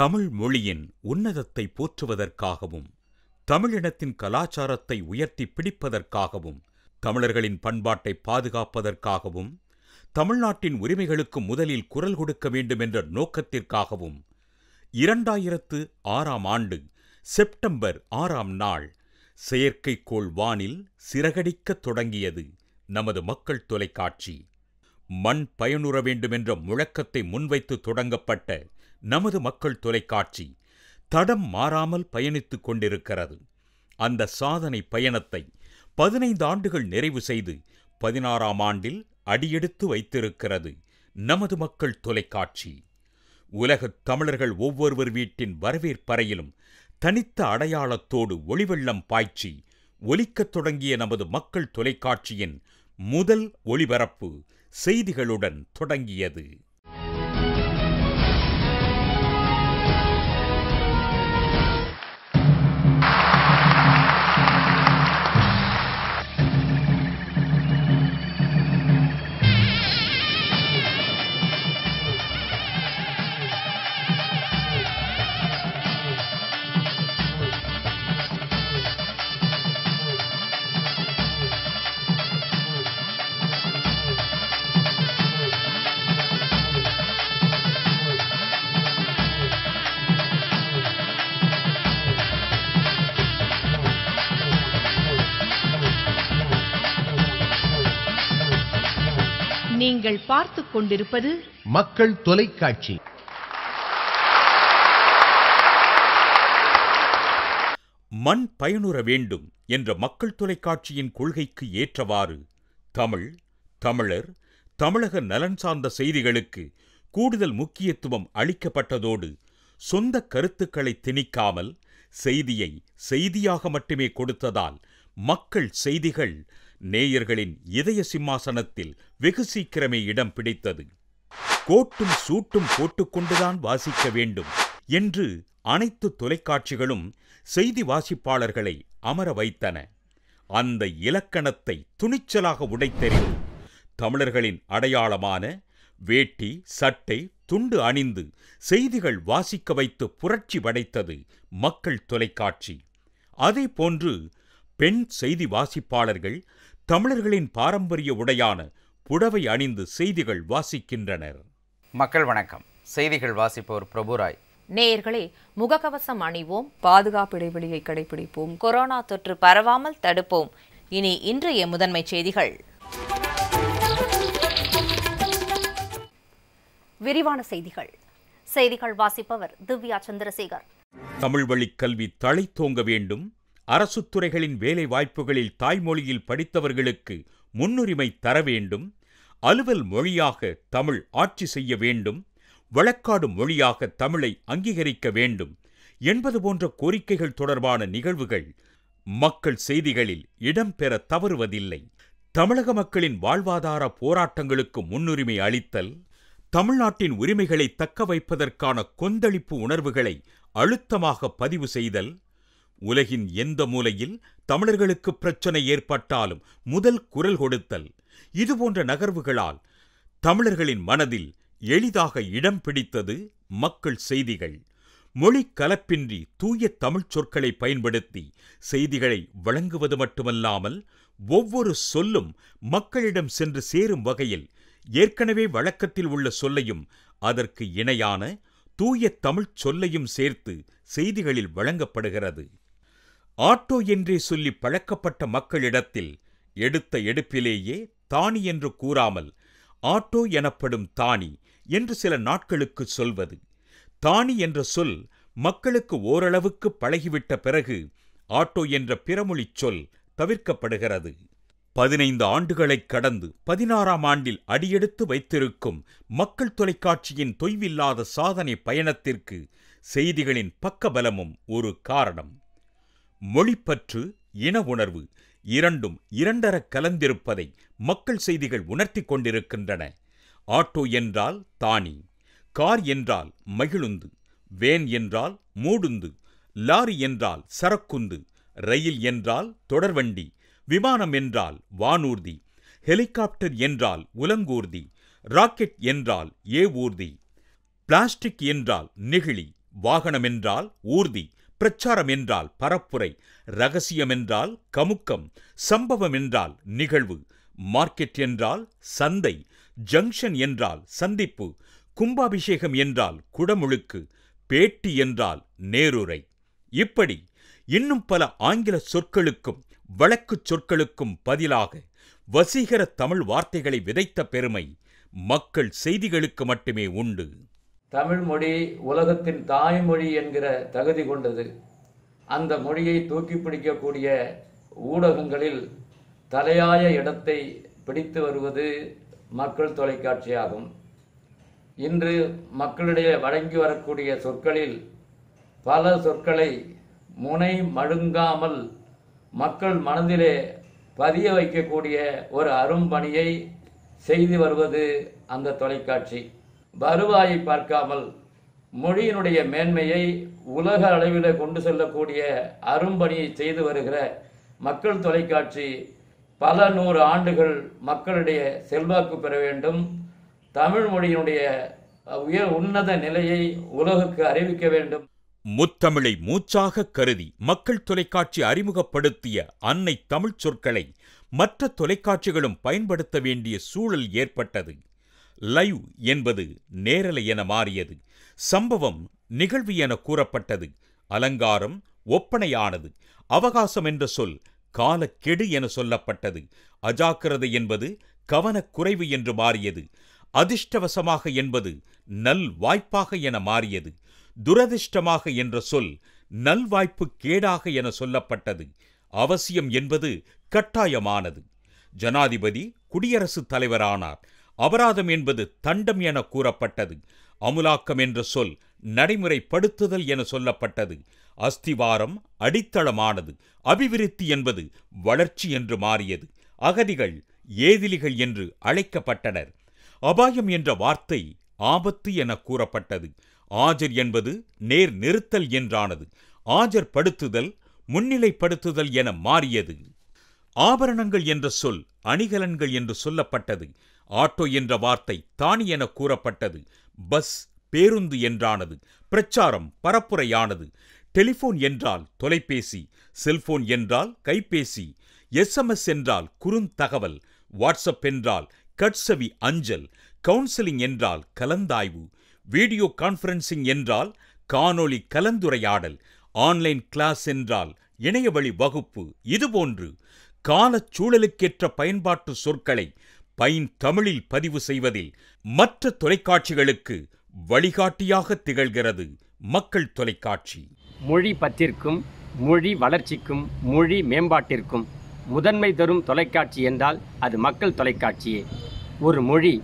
தமிழ் மொழியின் உன்னதத்தை போற்றுவதற்காகவும் தமிழினத்தின் கலாச்சாரத்தை உயர்த்தி பிடிப்பதற்காகவும் தமிழர்களின் பண்பாட்டை பாதுகாப்பதற்காகவும் தமிழ்நாட்டின் உரிமைகளுக்கு முதலில் குரல் கொடுக்க வேண்டும் என்ற நோக்கத்திற்காகவும் இரண்டாயிரத்து ஆறாம் ஆண்டு செப்டம்பர் ஆறாம் நாள் செயற்கைக்கோள் வானில் சிறகடிக்கத் தொடங்கியது நமது மக்கள் தொலைக்காட்சி மண் பயனுற வேண்டுமென்ற முழக்கத்தை முன்வைத்து தொடங்கப்பட்ட நமது மக்கள் தொலைக்காட்சி தடம் மாறாமல் பயணித்துக் கொண்டிருக்கிறது அந்த சாதனை பயணத்தை பதினைந்து ஆண்டுகள் நிறைவு செய்து பதினாறாம் ஆண்டில் அடியெடுத்து வைத்திருக்கிறது நமது மக்கள் தொலைக்காட்சி உலகத் தமிழர்கள் ஒவ்வொருவர் வீட்டின் வரவேற்பறையிலும் தனித்த அடையாளத்தோடு ஒளிவெள்ளம் பாய்ச்சி ஒலிக்கத் தொடங்கிய நமது மக்கள் தொலைக்காட்சியின் முதல் ஒளிபரப்பு செய்திகளுடன் தொடங்கியது நீங்கள் பார்த்து கொண்டிருப்பது மக்கள் தொலைக்காட்சி மண் பயனுற வேண்டும் என்ற மக்கள் தொலைக்காட்சியின் கொள்கைக்கு ஏற்றவாறு தமிழ் தமிழர் தமிழக நலன் சார்ந்த செய்திகளுக்கு கூடுதல் முக்கியத்துவம் அளிக்கப்பட்டதோடு சொந்த கருத்துக்களை திணிக்காமல் செய்தியை செய்தியாக மட்டுமே கொடுத்ததால் மக்கள் செய்திகள் நேயர்களின் இதய சிம்மாசனத்தில் வெகு சீக்கிரமே இடம் பிடித்தது கோட்டும் சூட்டும் போட்டுக்கொண்டுதான் வாசிக்க வேண்டும் என்று அனைத்து தொலைக்காட்சிகளும் செய்தி வாசிப்பாளர்களை அமர வைத்தன அந்த இலக்கணத்தை துணிச்சலாக உடைத்தறிவு தமிழர்களின் அடையாளமான வேட்டி சட்டை துண்டு அணிந்து செய்திகள் வாசிக்க வைத்து புரட்சி படைத்தது மக்கள் தொலைக்காட்சி அதே போன்று பெண் செய்தி வாசிப்பாளர்கள் தமிழர்களின் பாரம்பரிய உடையான புடவை அணிந்து செய்திகள் வாசிக்கின்றனர் மக்கள் வணக்கம் செய்திகள் வாசிப்பவர் பிரபுராய் நேயர்களே முகக்கவசம் அணிவோம் பாதுகாப்பு இடைவெளியை கடைபிடிப்போம் கொரோனா தொற்று பரவாமல் தடுப்போம் இனி இன்றைய முதன்மை செய்திகள் விரிவான செய்திகள் செய்திகள் வாசிப்பவர் திவ்யா சந்திரசேகர் தமிழ் வழிக் கல்வி தழைத்தோங்க வேண்டும் அரசுத் துறைகளின் வேலை வாய்ப்புகளில் தாய்மொழியில் படித்தவர்களுக்கு முன்னுரிமை தர வேண்டும் அலுவல் மொழியாக தமிழ் ஆட்சி செய்ய வேண்டும் வழக்காடு மொழியாக தமிழை அங்கீகரிக்க வேண்டும் என்பது போன்ற கோரிக்கைகள் தொடர்பான நிகழ்வுகள் மக்கள் செய்திகளில் இடம்பெற தவறுவதில்லை தமிழக மக்களின் வாழ்வாதார போராட்டங்களுக்கு முன்னுரிமை அளித்தல் தமிழ்நாட்டின் உரிமைகளை தக்க வைப்பதற்கான கொந்தளிப்பு உணர்வுகளை அழுத்தமாக பதிவு செய்தல் உலகின் எந்த மூலையில் தமிழர்களுக்கு பிரச்சனை ஏற்பட்டாலும் முதல் குரல் கொடுத்தல் இதுபோன்ற நகர்வுகளால் தமிழர்களின் மனதில் எளிதாக இடம் பிடித்தது மக்கள் செய்திகள் மொழி கலப்பின்றி தூய தமிழ்ச் சொற்களை பயன்படுத்தி செய்திகளை வழங்குவது மட்டுமல்லாமல் ஒவ்வொரு சொல்லும் மக்களிடம் சென்று சேரும் வகையில் ஏற்கனவே வழக்கத்தில் உள்ள சொல்லையும் அதற்கு இணையான தூய தமிழ்ச் சொல்லையும் சேர்த்து செய்திகளில் வழங்கப்படுகிறது ஆட்டோ என்றே சொல்லி பழக்கப்பட்ட மக்களிடத்தில் எடுத்த எடுப்பிலேயே தானி என்று கூறாமல் ஆட்டோ எனப்படும் தானி என்று சில நாட்களுக்கு சொல்வது தானி என்ற சொல் மக்களுக்கு ஓரளவுக்கு பழகிவிட்ட பிறகு ஆட்டோ என்ற பிறமொழிச் சொல் தவிர்க்கப்படுகிறது பதினைந்து ஆண்டுகளைக் கடந்து பதினாறாம் ஆண்டில் அடியெடுத்து வைத்திருக்கும் மக்கள் தொலைக்காட்சியின் தொய்வில்லாத சாதனை பயணத்திற்கு செய்திகளின் பக்கபலமும் ஒரு காரணம் மொழிப்பற்று இன உணர்வு இரண்டும் இரண்டர கலந்திருப்பதை மக்கள் செய்திகள் உணர்த்தி கொண்டிருக்கின்றன ஆட்டோ என்றால் தானி கார் என்றால் மகிழுந்து வேன் என்றால் மூடுந்து லாரி என்றால் சரக்குந்து ரயில் என்றால் தொடர்வண்டி விமானம் என்றால் வானூர்தி ஹெலிகாப்டர் என்றால் உலங்கூர்தி ராக்கெட் என்றால் ஏவூர்தி பிளாஸ்டிக் என்றால் நெகிழி வாகனம் என்றால் ஊர்தி பிரச்சாரம் என்றால் பரப்புரை ரகசியம் என்றால் கமுக்கம் சம்பவம் என்றால் நிகழ்வு மார்க்கெட் என்றால் சந்தை ஜங்ஷன் என்றால் சந்திப்பு கும்பாபிஷேகம் என்றால் குடமுழுக்கு பேட்டி என்றால் நேருரை இப்படி இன்னும் பல ஆங்கில சொற்களுக்கும் வழக்குச் சொற்களுக்கும் பதிலாக வசீகர தமிழ் வார்த்தைகளை விதைத்த பெருமை மக்கள் செய்திகளுக்கு மட்டுமே உண்டு தமிழ் மொழி உலகத்தின் தாய்மொழி என்கிற தகுதி கொண்டது அந்த மொழியை தூக்கி பிடிக்கக்கூடிய ஊடகங்களில் தலையாய இடத்தை பிடித்து வருவது மக்கள் தொலைக்காட்சியாகும் இன்று மக்களிடையே வழங்கி வரக்கூடிய சொற்களில் பல சொற்களை முனை மழுங்காமல் மக்கள் மனதிலே பதிய வைக்கக்கூடிய ஒரு அரும்பணியை செய்து வருவது அந்த தொலைக்காட்சி வருவாயை பார்க்காமல் மொழியினுடைய மேன்மையை உலக அளவில் கொண்டு செல்லக்கூடிய அரும்பணியை செய்து வருகிற மக்கள் தொலைக்காட்சி பல நூறு ஆண்டுகள் மக்களுடைய செல்வாக்கு பெற வேண்டும் தமிழ் மொழியினுடைய உயர் உன்னத நிலையை உலகுக்கு அறிவிக்க வேண்டும் முத்தமிழை மூச்சாக கருதி மக்கள் தொலைக்காட்சி அறிமுகப்படுத்திய அன்னை தமிழ் சொற்களை மற்ற தொலைக்காட்சிகளும் பயன்படுத்த வேண்டிய சூழல் ஏற்பட்டது லைவ் என்பது நேரலை என மாறியது சம்பவம் நிகழ்வு என கூறப்பட்டது அலங்காரம் ஒப்பனையானது அவகாசம் என்ற சொல் காலக்கெடு என சொல்லப்பட்டது அஜாக்கிரதை என்பது கவனக்குறைவு என்று மாறியது அதிர்ஷ்டவசமாக என்பது நல் வாய்ப்பாக என மாறியது துரதிர்ஷ்டமாக என்ற சொல் நல்வாய்ப்பு கேடாக என சொல்லப்பட்டது அவசியம் என்பது கட்டாயமானது ஜனாதிபதி குடியரசுத் தலைவரானார் அபராதம் என்பது தண்டம் என கூறப்பட்டது அமுலாக்கம் என்ற சொல் நடைமுறைப்படுத்துதல் என சொல்லப்பட்டது அஸ்திவாரம் அடித்தளமானது அபிவிருத்தி என்பது வளர்ச்சி என்று மாறியது அகதிகள் ஏதிலிகள் என்று அழைக்கப்பட்டனர் அபாயம் என்ற வார்த்தை ஆபத்து என கூறப்பட்டது ஆஜர் என்பது நேர் நிறுத்தல் என்றானது ஆஜர் படுத்துதல் முன்னிலைப்படுத்துதல் என மாறியது ஆபரணங்கள் என்ற சொல் அணிகலன்கள் என்று சொல்லப்பட்டது ஆட்டோ என்ற வார்த்தை தானி என கூறப்பட்டது பஸ் பேருந்து என்றானது பிரச்சாரம் பரப்புரையானது டெலிஃபோன் என்றால் தொலைபேசி செல்போன் என்றால் கைபேசி எஸ்எம்எஸ் என்றால் குறுந்தகவல் வாட்ஸ்அப் என்றால் கட்சவி அஞ்சல் கவுன்சிலிங் என்றால் கலந்தாய்வு வீடியோ கான்ஃபரன்சிங் என்றால் காணொளி கலந்துரையாடல் ஆன்லைன் கிளாஸ் என்றால் இணையவழி வகுப்பு இதுபோன்று காலச்சூழலுக்கேற்ற பயன்பாட்டு சொற்களை பைன் தமிழில் பதிவு செய்வதில் மற்ற தொலைக்காட்சிகளுக்கு வழிகாட்டியாக திகழ்கிறது மக்கள் தொலைக்காட்சி மொழி பத்திற்கும் மொழி வளர்ச்சிக்கும் மொழி மேம்பாட்டிற்கும் முதன்மை தரும் தொலைக்காட்சி என்றால் அது மக்கள் தொலைக்காட்சியே ஒரு மொழி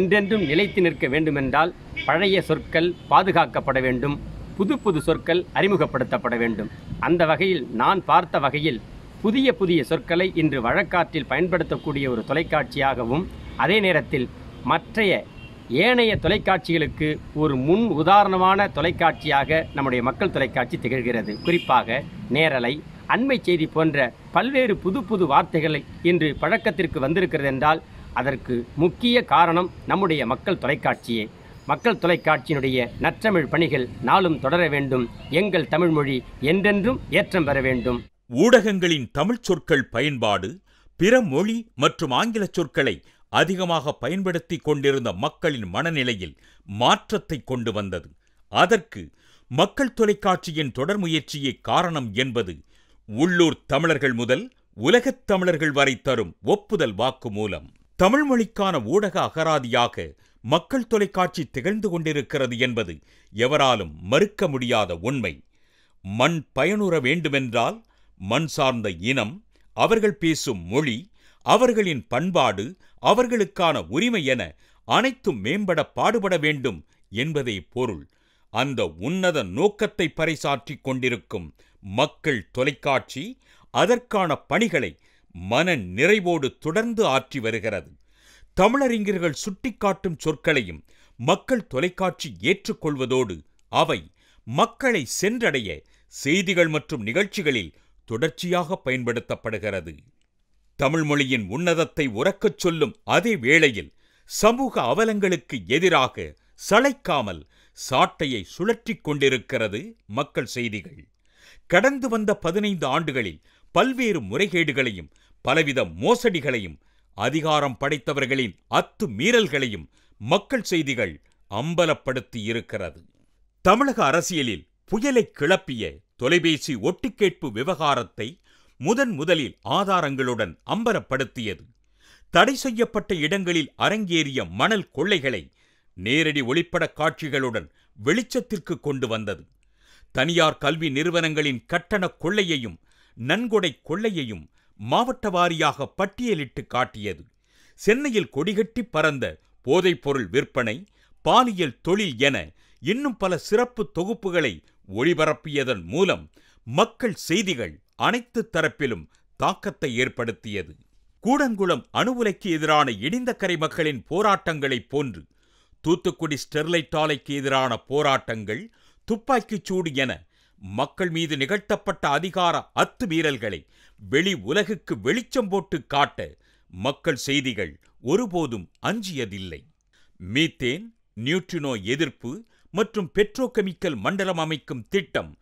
என்றென்றும் நிலைத்து நிற்க வேண்டுமென்றால் பழைய சொற்கள் பாதுகாக்கப்பட வேண்டும் புது புது சொற்கள் அறிமுகப்படுத்தப்பட வேண்டும் அந்த வகையில் நான் பார்த்த வகையில் புதிய புதிய சொற்களை இன்று வழக்காற்றில் பயன்படுத்தக்கூடிய ஒரு தொலைக்காட்சியாகவும் அதே நேரத்தில் மற்றைய ஏனைய தொலைக்காட்சிகளுக்கு ஒரு முன் உதாரணமான தொலைக்காட்சியாக நம்முடைய மக்கள் தொலைக்காட்சி திகழ்கிறது குறிப்பாக நேரலை அண்மை செய்தி போன்ற பல்வேறு புது புது வார்த்தைகளை இன்று பழக்கத்திற்கு வந்திருக்கிறது என்றால் அதற்கு முக்கிய காரணம் நம்முடைய மக்கள் தொலைக்காட்சியே மக்கள் தொலைக்காட்சியினுடைய நற்றமிழ் பணிகள் நாளும் தொடர வேண்டும் எங்கள் தமிழ்மொழி என்றென்றும் ஏற்றம் பெற வேண்டும் ஊடகங்களின் தமிழ்ச் சொற்கள் பயன்பாடு பிற மொழி மற்றும் ஆங்கிலச் சொற்களை அதிகமாக பயன்படுத்தி கொண்டிருந்த மக்களின் மனநிலையில் மாற்றத்தை கொண்டு வந்தது அதற்கு மக்கள் தொலைக்காட்சியின் தொடர் முயற்சியே காரணம் என்பது உள்ளூர் தமிழர்கள் முதல் உலகத் தமிழர்கள் வரை தரும் ஒப்புதல் வாக்கு மூலம் ஊடக அகராதியாக மக்கள் தொலைக்காட்சி திகழ்ந்து கொண்டிருக்கிறது என்பது எவராலும் மறுக்க முடியாத உண்மை மண் பயனுற வேண்டுமென்றால் மண் சார்ந்த இனம் அவர்கள் பேசும் மொழி அவர்களின் பண்பாடு அவர்களுக்கான உரிமை என அனைத்தும் மேம்பட பாடுபட வேண்டும் என்பதே பொருள் அந்த உன்னத நோக்கத்தை பறைசாற்றிக் கொண்டிருக்கும் மக்கள் தொலைக்காட்சி அதற்கான பணிகளை மன நிறைவோடு தொடர்ந்து ஆற்றி வருகிறது தமிழறிஞர்கள் சுட்டிக்காட்டும் சொற்களையும் மக்கள் தொலைக்காட்சி ஏற்றுக்கொள்வதோடு அவை மக்களை சென்றடைய செய்திகள் மற்றும் நிகழ்ச்சிகளில் தொடர்ச்சியாக பயன்படுத்தப்படுகிறது தமிழ்மொழியின் உன்னதத்தை உறக்கச் சொல்லும் அதே வேளையில் சமூக அவலங்களுக்கு எதிராக சளைக்காமல் சாட்டையை சுழற்றிக் கொண்டிருக்கிறது மக்கள் செய்திகள் கடந்து வந்த பதினைந்து ஆண்டுகளில் பல்வேறு முறைகேடுகளையும் பலவித மோசடிகளையும் அதிகாரம் படைத்தவர்களின் அத்து மீறல்களையும் மக்கள் செய்திகள் அம்பலப்படுத்தி இருக்கிறது தமிழக அரசியலில் புயலை கிளப்பிய தொலைபேசி ஒட்டிக்கேட்பு விவகாரத்தை முதன் முதலில் ஆதாரங்களுடன் அம்பரப்படுத்தியது தடை செய்யப்பட்ட இடங்களில் அரங்கேறிய மணல் கொள்ளைகளை நேரடி ஒளிப்படக் காட்சிகளுடன் வெளிச்சத்திற்கு கொண்டு வந்தது தனியார் கல்வி நிறுவனங்களின் கட்டணக் கொள்ளையையும் நன்கொடை கொள்ளையையும் மாவட்ட வாரியாக பட்டியலிட்டு காட்டியது சென்னையில் கொடிகட்டி பறந்த போதைப்பொருள் விற்பனை பாலியல் தொழில் என இன்னும் பல சிறப்பு தொகுப்புகளை ஒளிபரப்பியதன் மூலம் மக்கள் செய்திகள் அனைத்து தரப்பிலும் தாக்கத்தை ஏற்படுத்தியது கூடங்குளம் அணு உலைக்கு எதிரான இடிந்த கரை மக்களின் போராட்டங்களைப் போன்று தூத்துக்குடி ஸ்டெர்லைட் ஆலைக்கு எதிரான போராட்டங்கள் துப்பாக்கிச் சூடு என மக்கள் மீது நிகழ்த்தப்பட்ட அதிகார அத்துமீறல்களை வெளி உலகுக்கு வெளிச்சம் போட்டு காட்ட மக்கள் செய்திகள் ஒருபோதும் அஞ்சியதில்லை மீத்தேன் நியூட்ரினோ எதிர்ப்பு மற்றும் பெட்ரோகெமிக்கல் மண்டலம் அமைக்கும் திட்டம்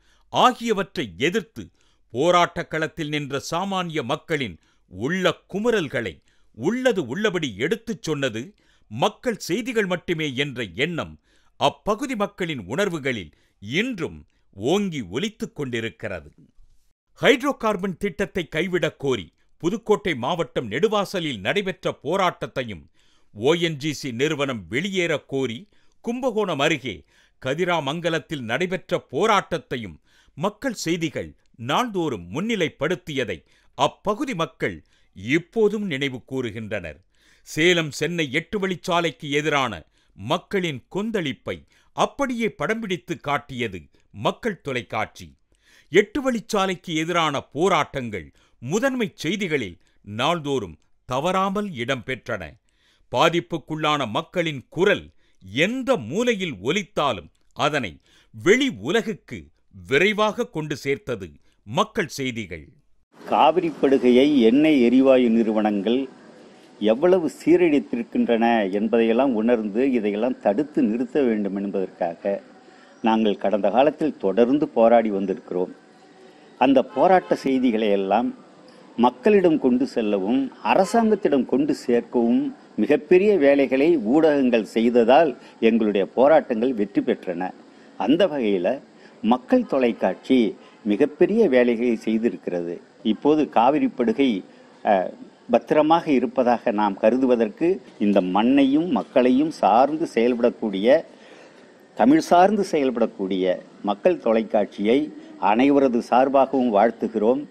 ஆகியவற்றை எதிர்த்து போராட்டக் களத்தில் நின்ற சாமானிய மக்களின் உள்ள குமுறல்களை உள்ளது உள்ளபடி எடுத்துச் சொன்னது மக்கள் செய்திகள் மட்டுமே என்ற எண்ணம் அப்பகுதி மக்களின் உணர்வுகளில் இன்றும் ஓங்கி ஒலித்துக் கொண்டிருக்கிறது ஹைட்ரோ கார்பன் திட்டத்தை கைவிடக் கோரி புதுக்கோட்டை மாவட்டம் நெடுவாசலில் நடைபெற்ற போராட்டத்தையும் ஓஎன்ஜிசி நிறுவனம் வெளியேறக் கோரி கும்பகோணம் அருகே கதிராமங்கலத்தில் நடைபெற்ற போராட்டத்தையும் மக்கள் செய்திகள் நாள்தோறும் முன்னிலைப்படுத்தியதை அப்பகுதி மக்கள் இப்போதும் நினைவு கூறுகின்றனர் சேலம் சென்னை எட்டு வழிச்சாலைக்கு எதிரான மக்களின் கொந்தளிப்பை அப்படியே படம் பிடித்து காட்டியது மக்கள் தொலைக்காட்சி எட்டு வழிச்சாலைக்கு எதிரான போராட்டங்கள் முதன்மை செய்திகளில் நாள்தோறும் தவறாமல் இடம்பெற்றன பாதிப்புக்குள்ளான மக்களின் குரல் எந்த மூலையில் ஒலித்தாலும் அதனை வெளி உலகுக்கு விரைவாக கொண்டு சேர்த்தது மக்கள் செய்திகள் காவிரி படுகையை எண்ணெய் எரிவாயு நிறுவனங்கள் எவ்வளவு சீரழித்திருக்கின்றன என்பதையெல்லாம் உணர்ந்து இதையெல்லாம் தடுத்து நிறுத்த வேண்டும் என்பதற்காக நாங்கள் கடந்த காலத்தில் தொடர்ந்து போராடி வந்திருக்கிறோம் அந்த போராட்ட செய்திகளை எல்லாம் மக்களிடம் கொண்டு செல்லவும் அரசாங்கத்திடம் கொண்டு சேர்க்கவும் மிகப்பெரிய வேலைகளை ஊடகங்கள் செய்ததால் எங்களுடைய போராட்டங்கள் வெற்றி பெற்றன அந்த வகையில் மக்கள் தொலைக்காட்சி மிகப்பெரிய வேலைகளை செய்திருக்கிறது இப்போது காவிரி படுகை பத்திரமாக இருப்பதாக நாம் கருதுவதற்கு இந்த மண்ணையும் மக்களையும் சார்ந்து செயல்படக்கூடிய தமிழ் சார்ந்து செயல்படக்கூடிய மக்கள் தொலைக்காட்சியை அனைவரது சார்பாகவும் வாழ்த்துகிறோம்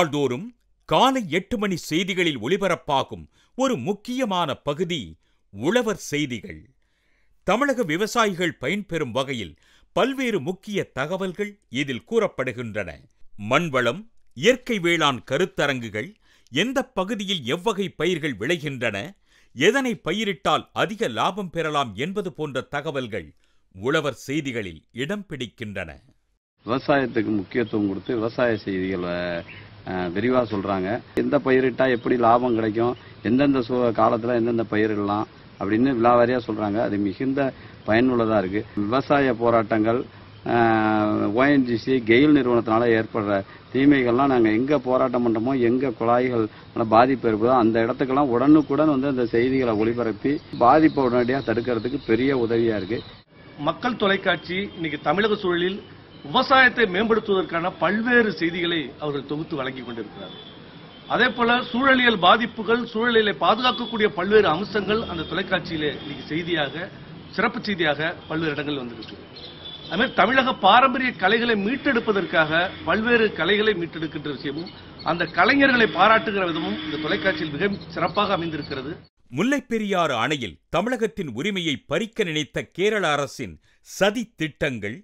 நாள்தோறும் காலை எட்டு மணி செய்திகளில் ஒளிபரப்பாகும் ஒரு முக்கியமான பகுதி உழவர் செய்திகள் தமிழக விவசாயிகள் பயன்பெறும் வகையில் பல்வேறு முக்கிய தகவல்கள் இதில் கூறப்படுகின்றன மண்வளம் இயற்கை வேளாண் கருத்தரங்குகள் எந்த பகுதியில் எவ்வகை பயிர்கள் விளைகின்றன எதனை பயிரிட்டால் அதிக லாபம் பெறலாம் என்பது போன்ற தகவல்கள் உழவர் செய்திகளில் இடம் பிடிக்கின்றன விவசாயத்துக்கு முக்கியத்துவம் கொடுத்து விவசாய செய்திகளை விரிவாக சொல்கிறாங்க எந்த பயிரிட்டால் எப்படி லாபம் கிடைக்கும் எந்தெந்த சூ காலத்தில் எந்தெந்த பயிரிடலாம் அப்படின்னு விழாவாரியாக சொல்கிறாங்க அது மிகுந்த பயனுள்ளதாக இருக்குது விவசாய போராட்டங்கள் ஓஎன்ஜிசி கெயில் நிறுவனத்தினால ஏற்படுற தீமைகள்லாம் நாங்கள் எங்கே போராட்டம் பண்ணுறோமோ எங்கே குழாய்கள் பாதிப்பு இருப்பதோ அந்த இடத்துக்கெல்லாம் உடனுக்குடன் வந்து அந்த செய்திகளை ஒளிபரப்பி பாதிப்பை உடனடியாக தடுக்கிறதுக்கு பெரிய உதவியாக இருக்குது மக்கள் தொலைக்காட்சி இன்னைக்கு தமிழக சூழலில் விவசாயத்தை மேம்படுத்துவதற்கான பல்வேறு செய்திகளை அவர்கள் தொகுத்து வழங்கி கொண்டிருக்கிறார் அதே போல சூழலியல் பாதிப்புகள் சூழலியலை பாதுகாக்கக்கூடிய பல்வேறு அம்சங்கள் அந்த தொலைக்காட்சியில இன்னைக்கு செய்தியாக சிறப்பு செய்தியாக பல்வேறு இடங்கள் வந்திருக்கு அதுமாதிரி தமிழக பாரம்பரிய கலைகளை மீட்டெடுப்பதற்காக பல்வேறு கலைகளை மீட்டெடுக்கின்ற விஷயமும் அந்த கலைஞர்களை பாராட்டுகிற விதமும் இந்த தொலைக்காட்சியில் மிக சிறப்பாக அமைந்திருக்கிறது பெரியாறு அணையில் தமிழகத்தின் உரிமையை பறிக்க நினைத்த கேரள அரசின் சதி திட்டங்கள்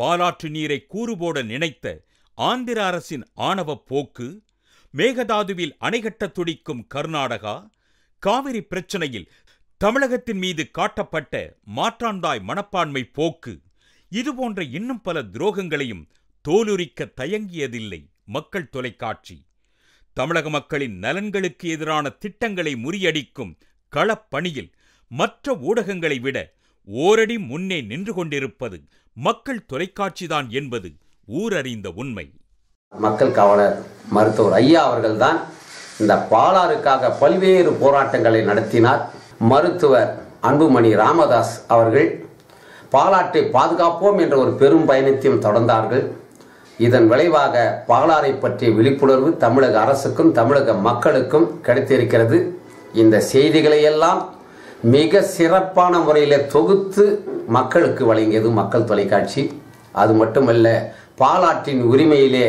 பாலாற்று நீரை கூறுபோட நினைத்த ஆந்திர அரசின் ஆணவப் போக்கு மேகதாதுவில் அணைகட்டத் துடிக்கும் கர்நாடகா காவிரி பிரச்சனையில் தமிழகத்தின் மீது காட்டப்பட்ட மாற்றாந்தாய் மனப்பான்மை போக்கு இதுபோன்ற இன்னும் பல துரோகங்களையும் தோலுரிக்க தயங்கியதில்லை மக்கள் தொலைக்காட்சி தமிழக மக்களின் நலன்களுக்கு எதிரான திட்டங்களை முறியடிக்கும் களப்பணியில் மற்ற ஊடகங்களை விட ஓரடி முன்னே நின்று கொண்டிருப்பது மக்கள் தொலைக்காட்சிதான் என்பது ஊரறிந்த உண்மை மக்கள் காவலர் மருத்துவர் ஐயா அவர்கள்தான் இந்த பாலாறுக்காக பல்வேறு போராட்டங்களை நடத்தினார் மருத்துவர் அன்புமணி ராமதாஸ் அவர்கள் பாலாற்றை பாதுகாப்போம் என்ற ஒரு பெரும் பயணத்தையும் தொடர்ந்தார்கள் இதன் விளைவாக பாலாறை பற்றிய விழிப்புணர்வு தமிழக அரசுக்கும் தமிழக மக்களுக்கும் கிடைத்திருக்கிறது இந்த செய்திகளை எல்லாம் மிக சிறப்பான முறையில் தொகுத்து மக்களுக்கு வழங்கியது மக்கள் தொலைக்காட்சி அது மட்டுமல்ல பாலாற்றின் உரிமையிலே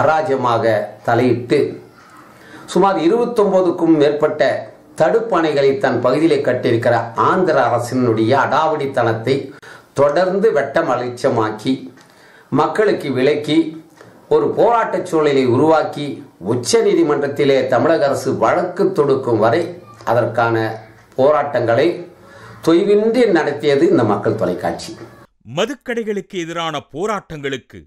அராஜமாக தலையிட்டு சுமார் இருபத்தொம்போதுக்கும் மேற்பட்ட தடுப்பணைகளை தன் பகுதியிலே கட்டியிருக்கிற ஆந்திர அரசினுடைய அடாவடித்தனத்தை தொடர்ந்து வெட்டம் அலட்சமாக்கி மக்களுக்கு விலக்கி ஒரு போராட்ட சூழலை உருவாக்கி உச்ச நீதிமன்றத்திலே தமிழக அரசு வழக்கு தொடுக்கும் வரை அதற்கான போராட்டங்களை தொய்வின்றி நடத்தியது இந்த மக்கள் தொலைக்காட்சி மதுக்கடைகளுக்கு எதிரான போராட்டங்களுக்கு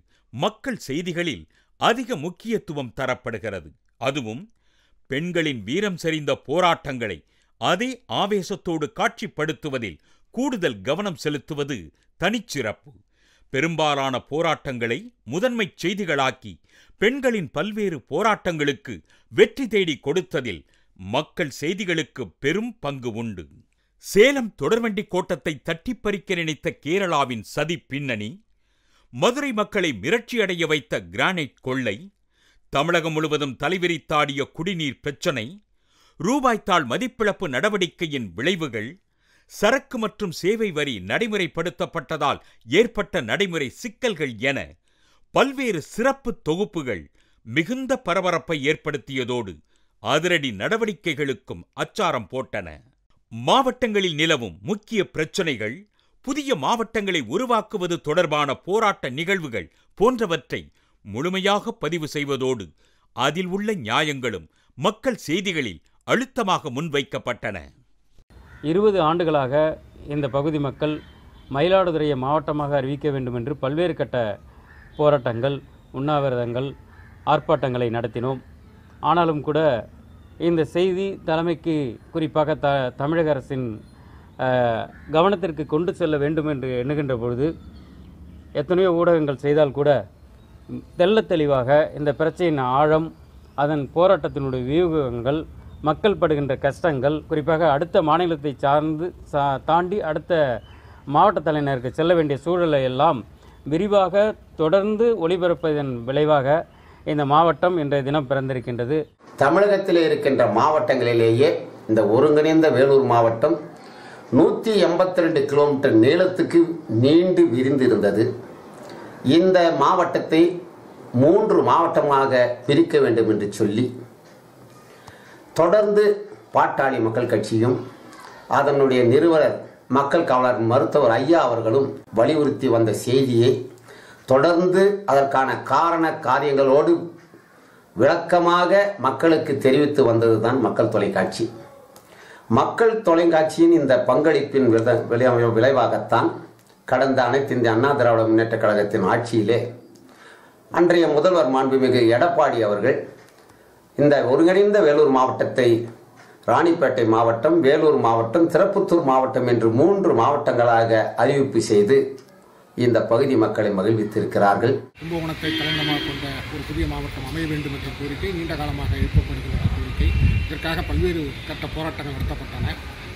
மக்கள் செய்திகளில் அதிக முக்கியத்துவம் தரப்படுகிறது அதுவும் பெண்களின் வீரம் செறிந்த போராட்டங்களை அதே ஆவேசத்தோடு காட்சிப்படுத்துவதில் கூடுதல் கவனம் செலுத்துவது தனிச்சிறப்பு பெரும்பாலான போராட்டங்களை முதன்மை செய்திகளாக்கி பெண்களின் பல்வேறு போராட்டங்களுக்கு வெற்றி தேடி கொடுத்ததில் மக்கள் செய்திகளுக்கு பெரும் பங்கு உண்டு சேலம் தொடர்வண்டி கோட்டத்தை தட்டிப் பறிக்க நினைத்த கேரளாவின் சதி பின்னணி மதுரை மக்களை மிரட்சியடைய வைத்த கிரானைட் கொள்ளை தமிழகம் முழுவதும் தலைவிரித்தாடிய குடிநீர் பிரச்சனை ரூபாய்த்தாள் மதிப்பிழப்பு நடவடிக்கையின் விளைவுகள் சரக்கு மற்றும் சேவை வரி நடைமுறைப்படுத்தப்பட்டதால் ஏற்பட்ட நடைமுறை சிக்கல்கள் என பல்வேறு சிறப்பு தொகுப்புகள் மிகுந்த பரபரப்பை ஏற்படுத்தியதோடு அதிரடி நடவடிக்கைகளுக்கும் அச்சாரம் போட்டன மாவட்டங்களில் நிலவும் முக்கிய பிரச்சினைகள் புதிய மாவட்டங்களை உருவாக்குவது தொடர்பான போராட்ட நிகழ்வுகள் போன்றவற்றை முழுமையாக பதிவு செய்வதோடு அதில் உள்ள நியாயங்களும் மக்கள் செய்திகளில் அழுத்தமாக முன்வைக்கப்பட்டன இருபது ஆண்டுகளாக இந்த பகுதி மக்கள் மயிலாடுதுறையை மாவட்டமாக அறிவிக்க வேண்டும் என்று பல்வேறு கட்ட போராட்டங்கள் உண்ணாவிரதங்கள் ஆர்ப்பாட்டங்களை நடத்தினோம் ஆனாலும் கூட இந்த செய்தி தலைமைக்கு குறிப்பாக த தமிழக அரசின் கவனத்திற்கு கொண்டு செல்ல வேண்டும் என்று எண்ணுகின்ற பொழுது எத்தனையோ ஊடகங்கள் செய்தால் கூட தெல்ல தெளிவாக இந்த பிரச்சனையின் ஆழம் அதன் போராட்டத்தினுடைய வியூகங்கள் மக்கள் படுகின்ற கஷ்டங்கள் குறிப்பாக அடுத்த மாநிலத்தை சார்ந்து சா தாண்டி அடுத்த மாவட்ட தலைநகருக்கு செல்ல வேண்டிய சூழலை எல்லாம் விரிவாக தொடர்ந்து ஒளிபரப்பதன் விளைவாக இந்த மாவட்டம் இன்றைய தினம் பிறந்திருக்கின்றது தமிழகத்தில் இருக்கின்ற மாவட்டங்களிலேயே இந்த ஒருங்கிணைந்த வேலூர் மாவட்டம் நூற்றி எண்பத்தி ரெண்டு கிலோமீட்டர் நீளத்துக்கு நீண்டு விரிந்திருந்தது இந்த மாவட்டத்தை மூன்று மாவட்டமாக பிரிக்க வேண்டும் என்று சொல்லி தொடர்ந்து பாட்டாளி மக்கள் கட்சியும் அதனுடைய நிறுவனர் மக்கள் காவலர் மருத்துவர் ஐயா அவர்களும் வலியுறுத்தி வந்த செய்தியை தொடர்ந்து அதற்கான காரண காரியங்களோடு விளக்கமாக மக்களுக்கு தெரிவித்து வந்தது தான் மக்கள் தொலைக்காட்சி மக்கள் தொலைக்காட்சியின் இந்த பங்களிப்பின் விளைவாகத்தான் கடந்த அனைத்து இந்திய அண்ணா திராவிட முன்னேற்ற கழகத்தின் ஆட்சியிலே அன்றைய முதல்வர் மாண்புமிகு எடப்பாடி அவர்கள் இந்த ஒருங்கிணைந்த வேலூர் மாவட்டத்தை ராணிப்பேட்டை மாவட்டம் வேலூர் மாவட்டம் திருப்பத்தூர் மாவட்டம் என்று மூன்று மாவட்டங்களாக அறிவிப்பு செய்து இந்த பகுதி மக்களை மகிழ்வித்திருக்கிறார்கள் கும்பகோணத்தை தலைநகரமாக கொண்ட ஒரு புதிய மாவட்டம் அமைய வேண்டும் என்ற கோரிக்கை நீண்ட காலமாக எழுப்பப்படுகின்ற கோரிக்கை இதற்காக பல்வேறு கட்ட போராட்டங்கள் நடத்தப்பட்டன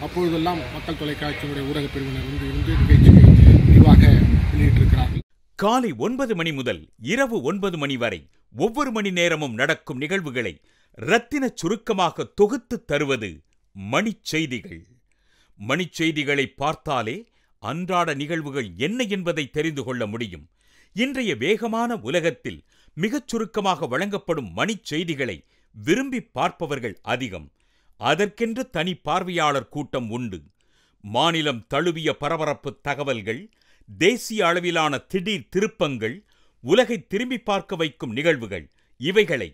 அப்பொழுதெல்லாம் மக்கள் தொலைக்காட்சியுடைய ஊடகப் பிரிவினர் வந்து இருந்து நிகழ்ச்சியை விரிவாக வெளியிட்டிருக்கிறார்கள் காலை ஒன்பது மணி முதல் இரவு ஒன்பது மணி வரை ஒவ்வொரு மணி நேரமும் நடக்கும் நிகழ்வுகளை ரத்தின சுருக்கமாக தொகுத்து தருவது மணிச்செய்திகள் மணிச்செய்திகளை பார்த்தாலே அன்றாட நிகழ்வுகள் என்ன என்பதை தெரிந்து கொள்ள முடியும் இன்றைய வேகமான உலகத்தில் மிகச் சுருக்கமாக வழங்கப்படும் மணிச் செய்திகளை விரும்பி பார்ப்பவர்கள் அதிகம் அதற்கென்று தனி பார்வையாளர் கூட்டம் உண்டு மாநிலம் தழுவிய பரபரப்பு தகவல்கள் தேசிய அளவிலான திடீர் திருப்பங்கள் உலகை திரும்பி பார்க்க வைக்கும் நிகழ்வுகள் இவைகளை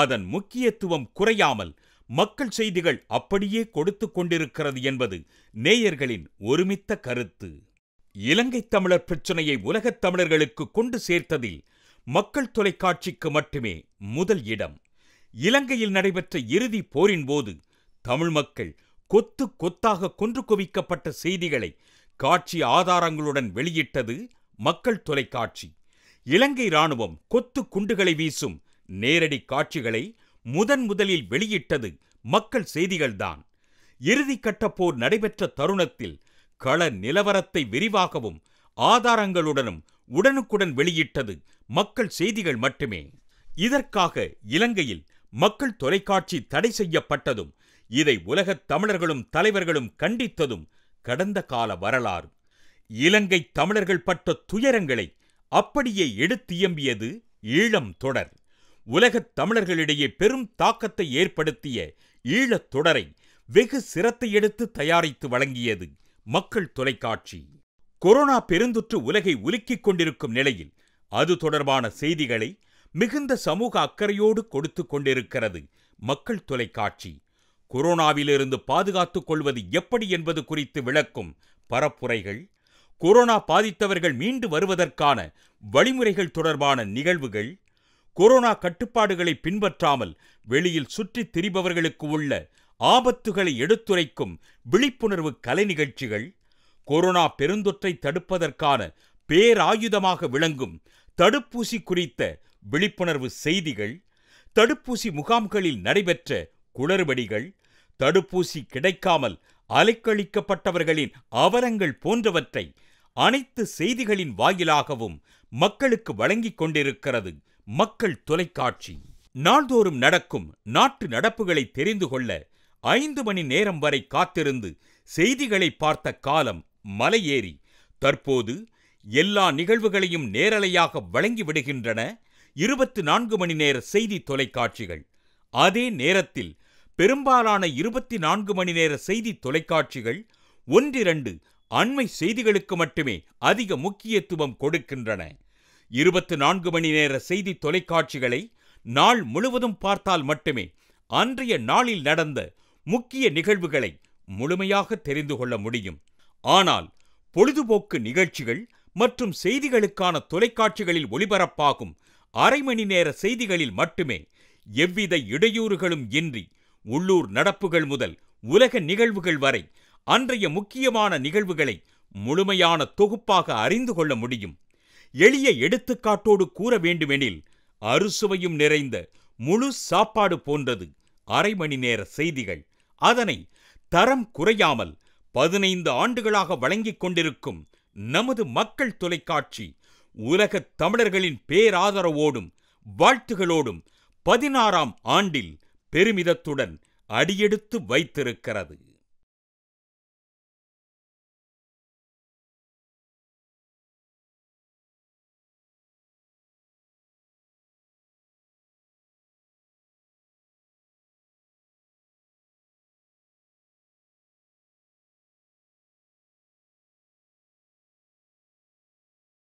அதன் முக்கியத்துவம் குறையாமல் மக்கள் செய்திகள் அப்படியே கொடுத்து கொண்டிருக்கிறது என்பது நேயர்களின் ஒருமித்த கருத்து இலங்கை தமிழர் பிரச்சனையை உலகத் தமிழர்களுக்கு கொண்டு சேர்த்ததில் மக்கள் தொலைக்காட்சிக்கு மட்டுமே முதல் இடம் இலங்கையில் நடைபெற்ற இறுதி போரின் போது தமிழ் மக்கள் கொத்து கொத்தாக கொன்று குவிக்கப்பட்ட செய்திகளை காட்சி ஆதாரங்களுடன் வெளியிட்டது மக்கள் தொலைக்காட்சி இலங்கை ராணுவம் கொத்து குண்டுகளை வீசும் நேரடி காட்சிகளை முதன் முதலில் வெளியிட்டது மக்கள் செய்திகள்தான் இறுதிக்கட்ட போர் நடைபெற்ற தருணத்தில் கள நிலவரத்தை விரிவாகவும் ஆதாரங்களுடனும் உடனுக்குடன் வெளியிட்டது மக்கள் செய்திகள் மட்டுமே இதற்காக இலங்கையில் மக்கள் தொலைக்காட்சி தடை செய்யப்பட்டதும் இதை உலகத் தமிழர்களும் தலைவர்களும் கண்டித்ததும் கடந்த கால வரலாறு இலங்கை தமிழர்கள் பட்ட துயரங்களை அப்படியே எடுத்தியம்பியது ஈழம் தொடர் உலகத் தமிழர்களிடையே பெரும் தாக்கத்தை ஏற்படுத்திய ஈழத் தொடரை வெகு சிரத்தை எடுத்து தயாரித்து வழங்கியது மக்கள் தொலைக்காட்சி கொரோனா பெருந்தொற்று உலகை உலுக்கிக் கொண்டிருக்கும் நிலையில் அது தொடர்பான செய்திகளை மிகுந்த சமூக அக்கறையோடு கொடுத்து கொண்டிருக்கிறது மக்கள் தொலைக்காட்சி கொரோனாவிலிருந்து பாதுகாத்துக் கொள்வது எப்படி என்பது குறித்து விளக்கும் பரப்புரைகள் கொரோனா பாதித்தவர்கள் மீண்டு வருவதற்கான வழிமுறைகள் தொடர்பான நிகழ்வுகள் கொரோனா கட்டுப்பாடுகளை பின்பற்றாமல் வெளியில் சுற்றித் திரிபவர்களுக்கு உள்ள ஆபத்துகளை எடுத்துரைக்கும் விழிப்புணர்வு கலை நிகழ்ச்சிகள் கொரோனா பெருந்தொற்றை தடுப்பதற்கான பேராயுதமாக விளங்கும் தடுப்பூசி குறித்த விழிப்புணர்வு செய்திகள் தடுப்பூசி முகாம்களில் நடைபெற்ற குளறுபடிகள் தடுப்பூசி கிடைக்காமல் அலைக்கழிக்கப்பட்டவர்களின் அவலங்கள் போன்றவற்றை அனைத்து செய்திகளின் வாயிலாகவும் மக்களுக்கு வழங்கிக் கொண்டிருக்கிறது மக்கள் தொலைக்காட்சி நாள்தோறும் நடக்கும் நாட்டு நடப்புகளை தெரிந்து கொள்ள ஐந்து மணி நேரம் வரை காத்திருந்து செய்திகளை பார்த்த காலம் மலையேறி தற்போது எல்லா நிகழ்வுகளையும் நேரலையாக வழங்கிவிடுகின்றன இருபத்து நான்கு மணி நேர செய்தி தொலைக்காட்சிகள் அதே நேரத்தில் பெரும்பாலான இருபத்தி நான்கு மணி நேர செய்தி தொலைக்காட்சிகள் ஒன்றிரண்டு அண்மை செய்திகளுக்கு மட்டுமே அதிக முக்கியத்துவம் கொடுக்கின்றன இருபத்து நான்கு மணி நேர செய்தி தொலைக்காட்சிகளை நாள் முழுவதும் பார்த்தால் மட்டுமே அன்றைய நாளில் நடந்த முக்கிய நிகழ்வுகளை முழுமையாக தெரிந்து கொள்ள முடியும் ஆனால் பொழுதுபோக்கு நிகழ்ச்சிகள் மற்றும் செய்திகளுக்கான தொலைக்காட்சிகளில் ஒளிபரப்பாகும் அரை மணி நேர செய்திகளில் மட்டுமே எவ்வித இடையூறுகளும் இன்றி உள்ளூர் நடப்புகள் முதல் உலக நிகழ்வுகள் வரை அன்றைய முக்கியமான நிகழ்வுகளை முழுமையான தொகுப்பாக அறிந்து கொள்ள முடியும் எளிய எடுத்துக்காட்டோடு கூற வேண்டுமெனில் அறுசுவையும் நிறைந்த முழு சாப்பாடு போன்றது அரை மணி நேர செய்திகள் அதனை தரம் குறையாமல் பதினைந்து ஆண்டுகளாக வழங்கிக் கொண்டிருக்கும் நமது மக்கள் தொலைக்காட்சி உலகத் தமிழர்களின் பேராதரவோடும் வாழ்த்துகளோடும் பதினாறாம் ஆண்டில் பெருமிதத்துடன் அடியெடுத்து வைத்திருக்கிறது